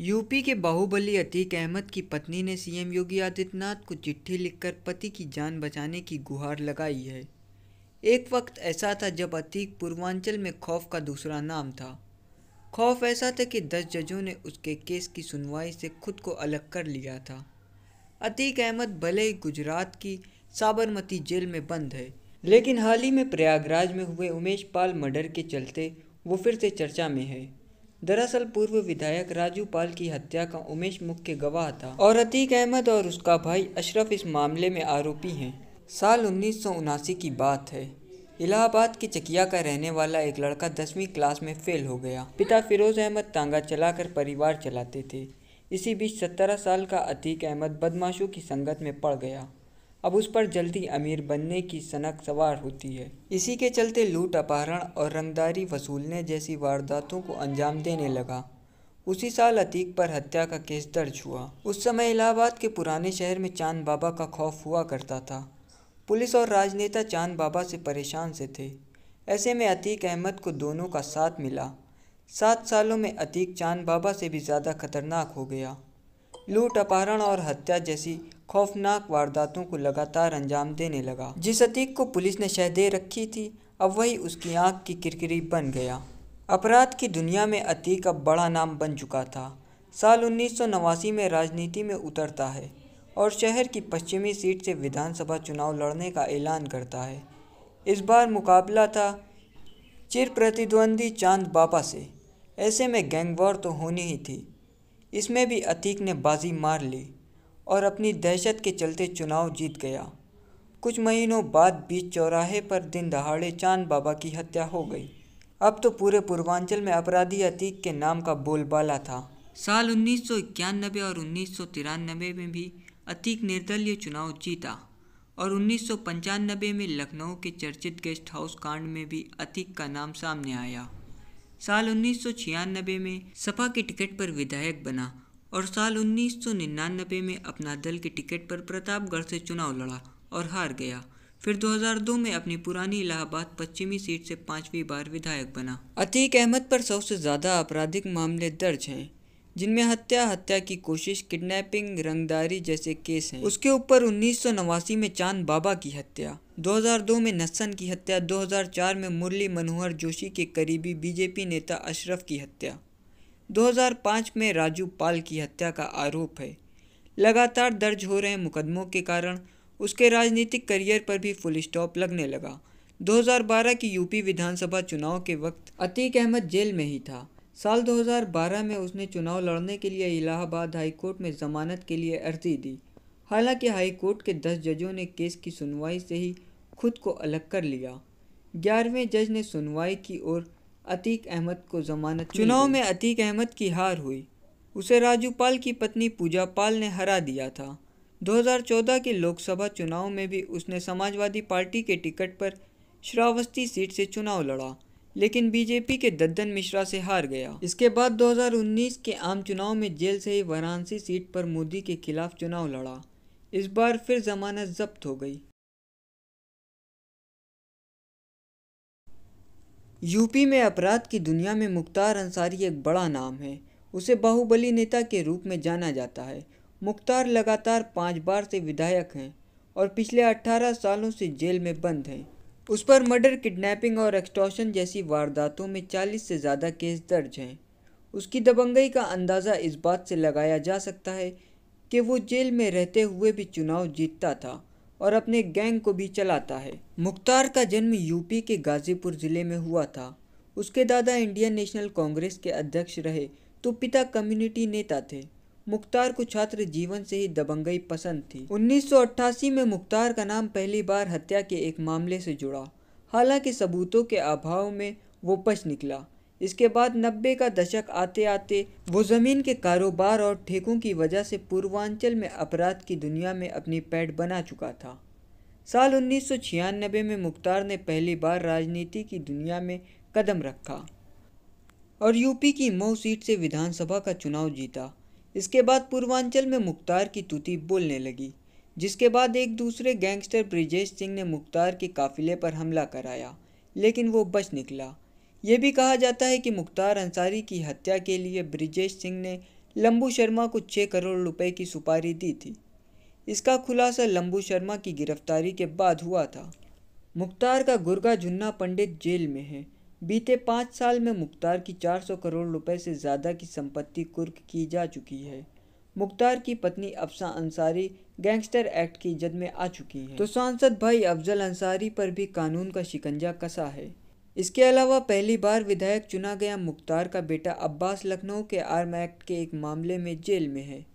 UP के बाहुबली अतीक अहमद की पत्नी ने सीएम योगी आदित्यनाथ को चिट्ठी लिखकर पति की जान बचाने की गुहार लगाई है एक वक्त ऐसा था जब अतीक पूर्वांचल में खौफ का दूसरा नाम था खौफ ऐसा था कि दस जजों ने उसके केस की सुनवाई से खुद को अलग कर लिया था अतीक अहमद भले ही गुजरात की साबरमती जेल में बंद है लेकिन हाल ही में प्रयागराज में हुए उमेश पाल मर्डर के चलते वो फिर से चर्चा में है दरअसल पूर्व विधायक राजू पाल की हत्या का उमेश मुख्य गवाह था और अतीक अहमद और उसका भाई अशरफ इस मामले में आरोपी हैं साल उन्नीस की बात है इलाहाबाद के चकिया का रहने वाला एक लड़का दसवीं क्लास में फेल हो गया पिता फिरोज अहमद तांगा चलाकर परिवार चलाते थे इसी बीच सत्रह साल का अतीक अहमद बदमाशों की संगत में पड़ गया अब उस पर जल्दी अमीर बनने की सनक सवार होती है इसी के चलते लूट अपहरण और रंगदारी वसूलने जैसी वारदातों को अंजाम देने लगा उसी साल अतीक पर हत्या का केस दर्ज हुआ उस समय इलाहाबाद के पुराने शहर में चांद बाबा का खौफ हुआ करता था पुलिस और राजनेता चांद बाबा से परेशान से थे ऐसे में अतीक अहमद को दोनों का साथ मिला सात सालों में अतीक चांद बाबा से भी ज़्यादा खतरनाक हो गया लूट अपहरण और हत्या जैसी खौफनाक वारदातों को लगातार अंजाम देने लगा जिस अतीक को पुलिस ने शह दे रखी थी अब वही उसकी आंख की किरकिरी बन गया अपराध की दुनिया में अतीक अब बड़ा नाम बन चुका था साल उन्नीस में राजनीति में उतरता है और शहर की पश्चिमी सीट से विधानसभा चुनाव लड़ने का ऐलान करता है इस बार मुकाबला था चिर प्रतिद्वंदी चांद बाबा से ऐसे में गैंगवार तो होनी ही थी इसमें भी अतीक ने बाजी मार ली और अपनी दहशत के चलते चुनाव जीत गया कुछ महीनों बाद बीच चौराहे पर दिन दहाड़े चांद बाबा की हत्या हो गई अब तो पूरे पूर्वांचल में अपराधी अतीक के नाम का बोलबाला था साल उन्नीस और उन्नीस में भी अतीक निर्दलीय चुनाव जीता और उन्नीस में लखनऊ के चर्चित गेस्ट हाउस कांड में भी अतीक का नाम सामने आया साल उन्नीस में सपा के टिकट पर विधायक बना और साल उन्नीस में अपना दल के टिकट पर प्रतापगढ़ से चुनाव लड़ा और हार गया फिर 2002 में अपनी पुरानी इलाहाबाद पश्चिमी सीट से पांचवी बार विधायक बना अतीक अहमद पर सौ से ज़्यादा आपराधिक मामले दर्ज हैं जिनमें हत्या हत्या की कोशिश किडनैपिंग रंगदारी जैसे केस हैं उसके ऊपर उन्नीस में चांद बाबा की हत्या 2002 में नस्सन की हत्या 2004 में मुरली मनोहर जोशी के करीबी बीजेपी नेता अशरफ की हत्या 2005 में राजू पाल की हत्या का आरोप है लगातार दर्ज हो रहे मुकदमों के कारण उसके राजनीतिक करियर पर भी फुल स्टॉप लगने लगा 2012 की यूपी विधानसभा चुनाव के वक्त अतीक अहमद जेल में ही था साल 2012 में उसने चुनाव लड़ने के लिए इलाहाबाद हाई कोर्ट में जमानत के लिए अर्जी दी हालांकि हाई कोर्ट के दस जजों ने केस की सुनवाई से ही खुद को अलग कर लिया ग्यारहवें जज ने सुनवाई की और अतीक अहमद को जमानत चुनाव में अतीक अहमद की हार हुई उसे राजू पाल की पत्नी पूजा पाल ने हरा दिया था 2014 के लोकसभा चुनाव में भी उसने समाजवादी पार्टी के टिकट पर श्रावस्ती सीट से चुनाव लड़ा लेकिन बीजेपी के दद्दन मिश्रा से हार गया इसके बाद 2019 के आम चुनाव में जेल से ही वाराणसी सीट पर मोदी के खिलाफ चुनाव लड़ा इस बार फिर जमानत जब्त हो गई यूपी में अपराध की दुनिया में मुख्तार अंसारी एक बड़ा नाम है उसे बाहुबली नेता के रूप में जाना जाता है मुख्तार लगातार पाँच बार से विधायक हैं और पिछले 18 सालों से जेल में बंद हैं उस पर मर्डर किडनैपिंग और एक्सटॉशन जैसी वारदातों में 40 से ज़्यादा केस दर्ज हैं उसकी दबंगई का अंदाज़ा इस बात से लगाया जा सकता है कि वो जेल में रहते हुए भी चुनाव जीतता था और अपने गैंग को भी चलाता है मुख्तार का जन्म यूपी के गाजीपुर ज़िले में हुआ था उसके दादा इंडियन नेशनल कांग्रेस के अध्यक्ष रहे तो पिता कम्युनिटी नेता थे मुख्तार को छात्र जीवन से ही दबंगई पसंद थी 1988 में मुख्तार का नाम पहली बार हत्या के एक मामले से जुड़ा हालांकि सबूतों के अभाव में वो पच निकला इसके बाद नब्बे का दशक आते आते वो ज़मीन के कारोबार और ठेकों की वजह से पूर्वांचल में अपराध की दुनिया में अपनी पैड बना चुका था साल उन्नीस में मुख्तार ने पहली बार राजनीति की दुनिया में कदम रखा और यूपी की मऊ सीट से विधानसभा का चुनाव जीता इसके बाद पूर्वांचल में मुख्तार की तुति बोलने लगी जिसके बाद एक दूसरे गैंगस्टर ब्रिजेश सिंह ने मुख्तार के काफिले पर हमला कराया लेकिन वो बच निकला ये भी कहा जाता है कि मुख्तार अंसारी की हत्या के लिए ब्रिजेश सिंह ने लंबू शर्मा को छः करोड़ रुपए की सुपारी दी थी इसका खुलासा लंबू शर्मा की गिरफ्तारी के बाद हुआ था मुख्तार का गुर्गा जुन्ना पंडित जेल में है बीते पाँच साल में मुख्तार की 400 करोड़ रुपए से ज़्यादा की संपत्ति कुर्क की जा चुकी है मुख्तार की पत्नी अफसा अंसारी गैंगस्टर एक्ट की जद में आ चुकी है तो सांसद भाई अफजल अंसारी पर भी कानून का शिकंजा कसा है इसके अलावा पहली बार विधायक चुना गया मुख्तार का बेटा अब्बास लखनऊ के आर्म एक्ट के एक मामले में जेल में है